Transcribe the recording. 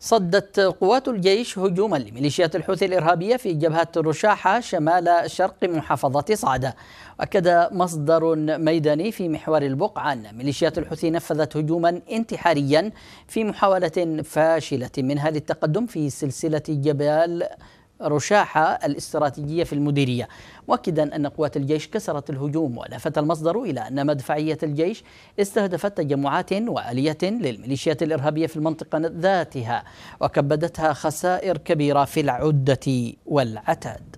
صدت قوات الجيش هجوما لميليشيات الحوثي الإرهابية في جبهة رشاحة شمال شرق محافظة صعدة أكد مصدر ميداني في محور البقعة أن ميليشيات الحوثي نفذت هجوما انتحاريا في محاولة فاشلة منها للتقدم في سلسلة جبال رشاحة الاستراتيجية في المديرية مؤكدا أن قوات الجيش كسرت الهجوم ولفت المصدر إلى أن مدفعية الجيش استهدفت تجمعات وآلية للميليشيات الإرهابية في المنطقة ذاتها وكبدتها خسائر كبيرة في العدة والعتاد